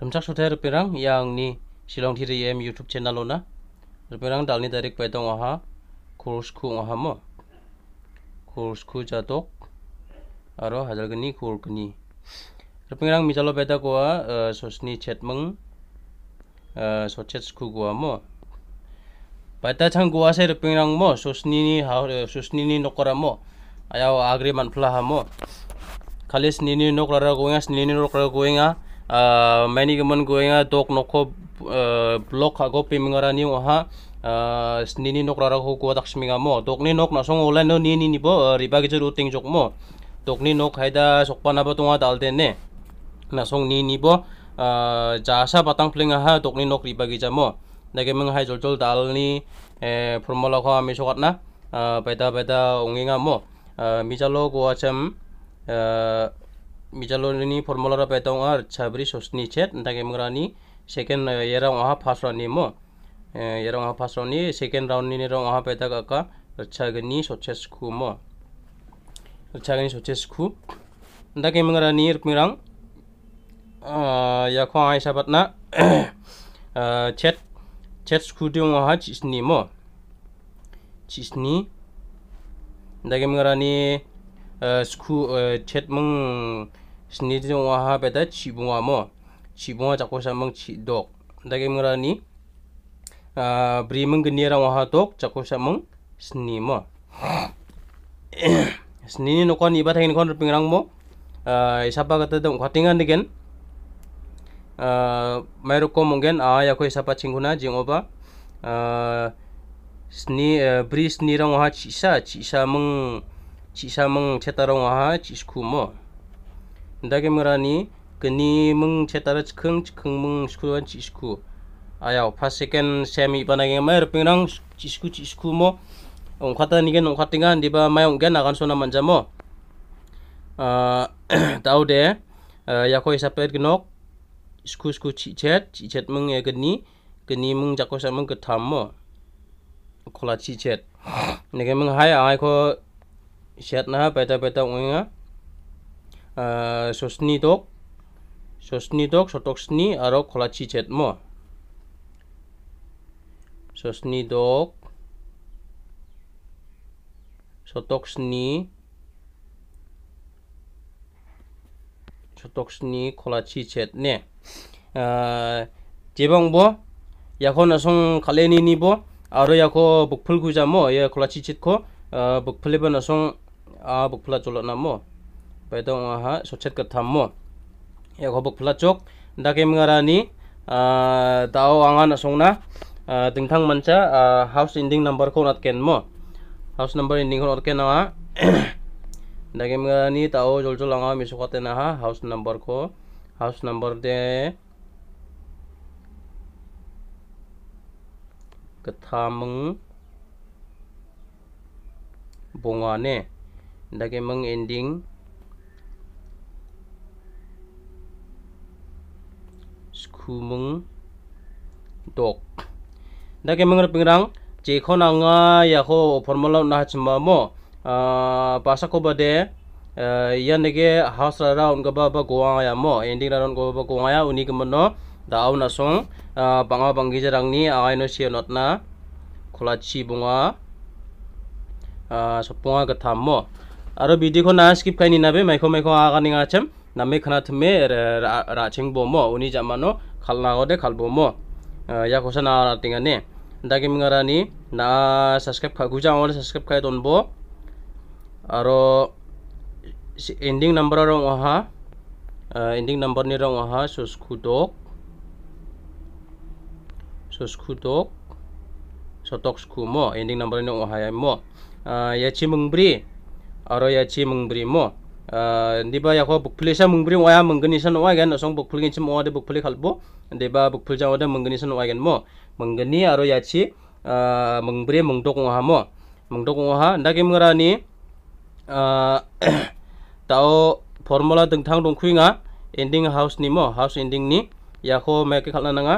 Remcak sudah repirang yang ni Silong di RM YouTube channel lona. Repirang dalni tarik pai tong aha kursku ku aha mo. kursku jatok aro hajar geni kur geni. Repirang misalo lo tong gua eh, sosni chat meng eh, sochet ku gua mo. Pai cang chang gua se repirang mo sosni ni eh, sosni ni nokora mo. Ayo agri man pula mo. Kalis nini nokora goenga nini nokora goenga. Ah, many gamon ko nga dok nokko uh, ah, blok ago pimingara ni ha uh, ah, nini nok rara ko kuwa taksmi nga mo dok ni nok nasong no nini ni bo riba gi jeru ting jok mo dok ni nok haida sokpa na ba tunga dal den ne nini bo uh, jasa batang plinga ha dok ni nok riba gi jamo nage meng hai jol jol dal ni eh, formula ko na uh, beda beda ungi nga mo uh, mi jalo ko acham Michaloni ini formula ra petong ar chabri sosni chet ndake mengrani second yera ngaha paslon ni mo yera ngaha paslon ni second round ni nero ngaha petak aka rchagani soches ku mo rchagani soches ku ndake mengrani ir mirang ya ko ai sabat na chet chet ku di ngaha chisni mo chisni ndake mengrani Eh, sku eh, chat meng sendiri dong waha beda ci bunga mo ci bunga cakko samang ci dok dage murani eh, beri meng genira waha dok cakko samang seni mo seni ni nokon iba tangin kon pingrang mo isapa kata dong khatingan degen kan? mairoko mungkin a ah, ya ko isapa cingguna jingoba seni beri seni rang waha cisa cisa meng chi sa meng chetarong aha chi skumo. Ndage merani keni meng cetarong chikeng chikeng meng skuruan chi Ayau pas seken semi panage mer pingrang chi sku chi skumo. Ong kata ni ong kata ngan di ba mayong gen akan sona manjamo. Tau de ya koi sapet genok sku sku chi chet meng e keni. Keni meng jakosa meng ketamo. Kola chi chet. Nege hai ai ko siatna peta peta w e n g a sosni dok sosni dok sotoksni aro kolachi chetmo sosni dok sotoksni sotoksni kolachi chetne jebang bo yako nasong kaleni ni bo aro yako bukpul k u j a mo ya kolachi chetko bukpuleba nasong a buk phla cholo na bây giờ dong ha số chet ka tham mo ya go buk phla chok da ke mngara ni tao anh anh angan asongna tingthang mancha house ending number ko đặt ken mo house number ending ko nat ken na da ke mngara ni tao chốt jol anga mình số ka na ha house number ko house number tham de ka anh bongane sebagai ending skumung dok dage mengrep pingrang jekho nanga yaho formula na hachma mo pasa ah, ko bade yanege eh, house ra unga ba ba goa ya mo ending ra ron go goa ya uni kemno daun nasong bangga ah, banga bangi jarang ni aino sie not na khulachi bunga ah, sopunga gatham mo আৰু বিদিখন না স্কিপ খাই নিনাবে মাইখ মাইখ আগানি আছাম নামে খানা থমে ৰাচিং ব'ম উনি জামানো খাল নাগদে খাল ব'ম ইয়াক কৈছে না ৰাতিঙানে দাগি মিঙা ৰাণী না ছাবস্ক্ৰাইব খাই গুজা আমাৰ ছাবস্ক্ৰাইব খাই দনব আৰু ইণ্ডিং নম্বৰৰ ৰং অহা ইণ্ডিং নম্বৰনি ৰং অহা চুস্কুটক চুস্কুটক চটক স্কু ম ইণ্ডিং নম্বৰ অহাই ম ইয়াচি aroya chi mengbri mo eh, ndiba ya ko bukpuli sa mengbri wa ya menggeni sa no wagen song bukpuli ngin chim wa de bukpuli kalbo ndiba bukpuli jang wa de menggeni sa no wagen mo menggeni aroya chi eh, mengbri mengdok ngwa ha mo mengdok ngwa ha ndaki mengra ni eh, tau formula teng tang dong kui ending house nimo, house ending ni ya ko meke kalna nga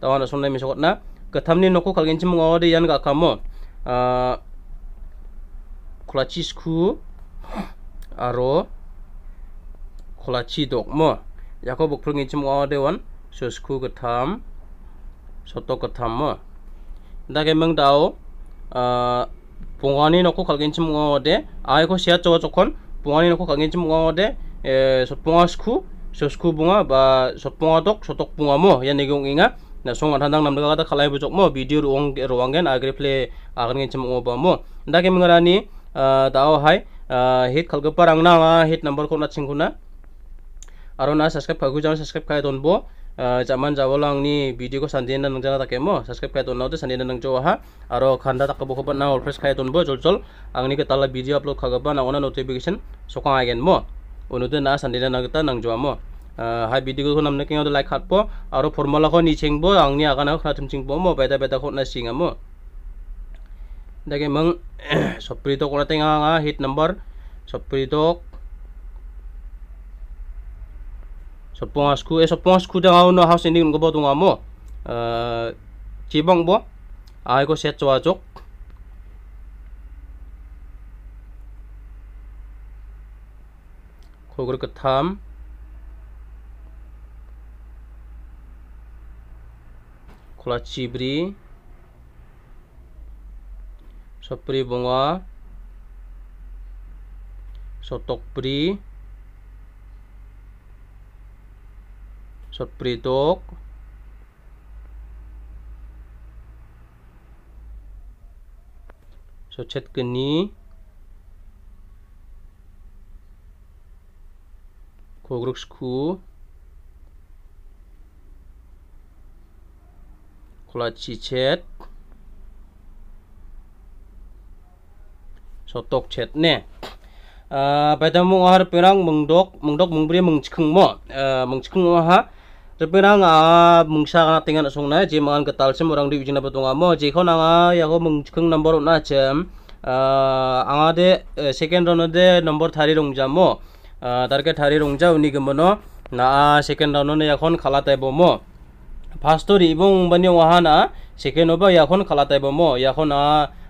tau na song na mi sokot na ketam ni noko kalgen chim wa de yan ga kamo kolacisku aro kolaci dokmo yako bukrungi chimo dewan susku ketam soto ketam mo dage meng dao pungani noko kalgin chimo de ai ko sia cho chokon pungani noko kalgin chimo de e, sopungasku susku bunga ba sopungadok sotok bunga mo ya negung inga na song athandang namdaga kata khalai bujok mo video ruang ruangen agre play agan ngin chimo ba Nda dage mengarani दाउहाय hit खालगोपा रांना hit number खौ ना थिंगुना आरो ना सब्सक्राइब खागु जाम सब्सक्राइब खाय दोनबो जामान जाबोल आंनि भिदिअखौ सानदिन ना नंजाना थाके म सब्सक्राइब खाय दोनना दे सानदिन ना नंजौ हा आरो खान्दा थाखौ बखौ बना अल फ्रेस खाय दोनबो जोल जोल आंनि गताला भिदिअ अपलोड खागोबा ना ओना नोटिफिकेसन सखा आगेन म उनुदे ना सानदिन ना नंगता नंजौ म हाय भिदिअखौ नामने केङाव लाइक खाथबो आरो फर्मुलाखौ निसिंबो आंनि आगानाव खाथिम सिंबो म बेदा बेदा खौ ना सिङा म dagay mang sopritok ko natin nga nga hit number sopritok sopungasku eh sopungasku da nga una house hindi ko ba tunga mo uh, eh, cibang bo ay ah, ko set cuacok kogur ketam kola cibri sopri bunga, sotok pri sopri tok socet keni kogruksku kolacicet sotok chet ne paitamu har perang mengdok mengdok mengbri mengchkung mo mengchkung mo ha Terperang a mungsa kana tingan asung na je mangan ketal sem orang di ujina betunga mo je khona nga ya ko mengchkung number na chem anga de second round de number rong thari rongja mo tarke thari rongja uni gmono na second round ne yakhon khala taibo mo ফার্স্টর এবং মানে ওহানা সেকেন্ড হবা এখন খালা তাইব ম এখন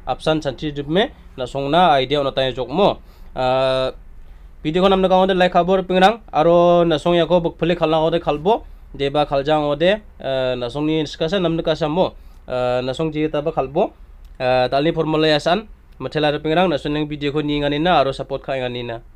apsan chanchi drip me na songna idea ona tai jokmo video kon amna kaonde like habor pingrang aro na song yako bok phule khalna ode kaljang deba khaljang ode na song ni discussion namna kasamo na song ji ta ba khalbo talni formula yasan mathela pingrang na video ko ni ngani na aro support kha ngani na